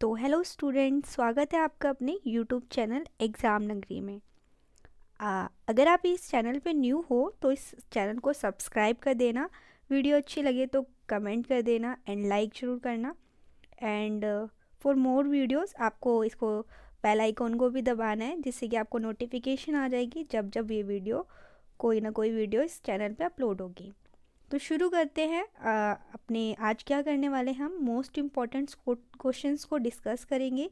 तो hello student स्वागत है आपका अपने यूट्यूब चैनल एग्ज़ाम नगरी में आ, अगर आप इस चैनल पे न्यू हो तो इस चैनल को सब्सक्राइब कर देना वीडियो अच्छी लगे तो कमेंट कर देना एंड लाइक ज़रूर करना एंड फॉर मोर वीडियोस आपको इसको बेल आइकॉन को भी दबाना है जिससे कि आपको नोटिफिकेशन आ जाएगी जब जब ये वीडियो कोई ना कोई वीडियो इस चैनल पर अपलोड होगी तो शुरू करते हैं अपने आज क्या करने वाले हम मोस्ट इम्पॉर्टेंट क्वेश्चंस को डिस्कस करेंगे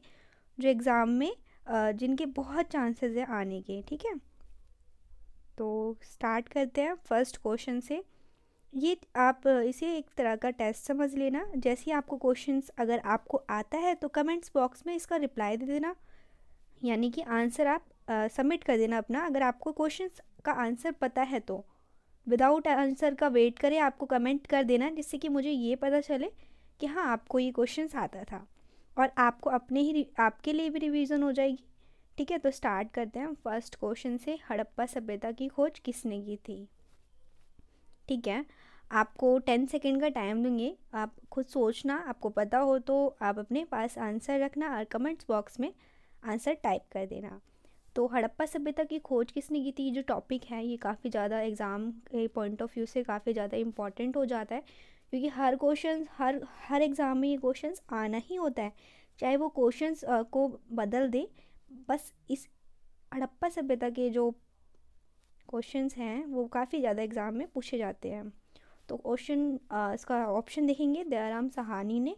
जो एग्ज़ाम में आ, जिनके बहुत चांसेस हैं आने के ठीक है तो स्टार्ट करते हैं फर्स्ट क्वेश्चन से ये आप इसे एक तरह का टेस्ट समझ लेना जैसे ही आपको क्वेश्चंस अगर आपको आता है तो कमेंट्स बॉक्स में इसका रिप्लाई दे देना यानी कि आंसर आप सबमिट कर देना अपना अगर आपको क्वेश्चंस का आंसर पता है तो विदाउट आंसर का वेट करें आपको कमेंट कर देना जिससे कि मुझे ये पता चले कि हाँ आपको ये क्वेश्चन आता था और आपको अपने ही आपके लिए भी रिविज़न हो जाएगी ठीक है तो स्टार्ट करते हैं फर्स्ट क्वेश्चन से हड़प्पा सभ्यता की खोज किसने की थी ठीक है आपको टेन सेकेंड का टाइम दूंगी आप खुद सोचना आपको पता हो तो आप अपने पास आंसर रखना और कमेंट्स बॉक्स में आंसर टाइप कर देना तो हड़प्पा सभ्यता की खोज किसने की थी जो टॉपिक है ये काफ़ी ज़्यादा एग्ज़ाम के पॉइंट ऑफ व्यू से काफ़ी ज़्यादा इम्पॉर्टेंट हो जाता है क्योंकि हर क्वेश्चन हर हर एग्ज़ाम में ये क्वेश्चन आना ही होता है चाहे वो क्वेश्चन को बदल दे बस इस हड़प्पा सभ्यता के जो क्वेश्चंस हैं वो काफ़ी ज़्यादा एग्ज़ाम में पूछे जाते हैं तो क्वेश्चन इसका ऑप्शन देखेंगे दयाराम सहानी ने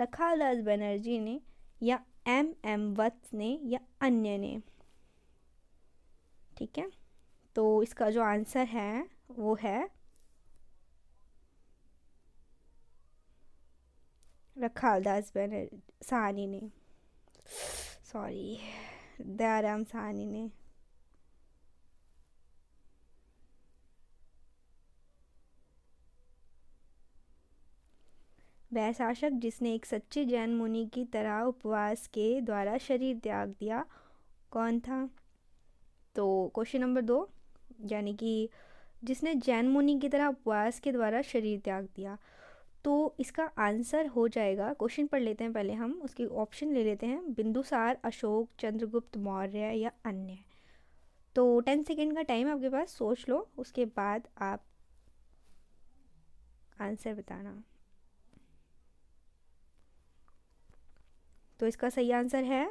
दास बनर्जी ने या एम एम वत्स ने या अन्य ने ठीक है तो इसका जो आंसर है वो है रखालदास बैनर सहानी ने सॉरी दयाराम सहानी ने वह शासक जिसने एक सच्चे जैन मुनि की तरह उपवास के द्वारा शरीर त्याग दिया कौन था तो क्वेश्चन नंबर दो यानी कि जिसने जैन मुनि की तरह उपवास के द्वारा शरीर त्याग दिया तो इसका आंसर हो जाएगा क्वेश्चन पढ़ लेते हैं पहले हम उसकी ऑप्शन ले लेते हैं बिंदुसार अशोक चंद्रगुप्त मौर्य या अन्य तो टेन सेकेंड का टाइम आपके पास सोच लो उसके बाद आप आंसर बताना तो इसका सही आंसर है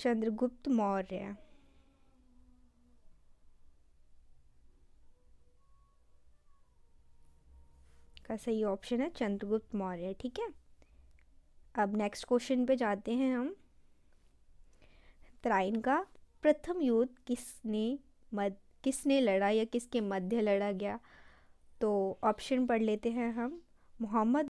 चंद्रगुप्त मौर्य का सही ऑप्शन है चंद्रगुप्त मौर्य ठीक है अब नेक्स्ट क्वेश्चन पे जाते हैं हम त्राइन का प्रथम युद्ध किसने मद किसने लड़ा या किसके मध्य लड़ा गया तो ऑप्शन पढ़ लेते हैं हम मोहम्मद